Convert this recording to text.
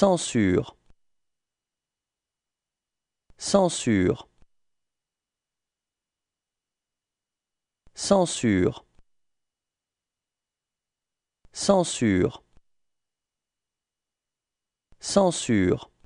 Censure. Censure. Censure. Censure. Censure.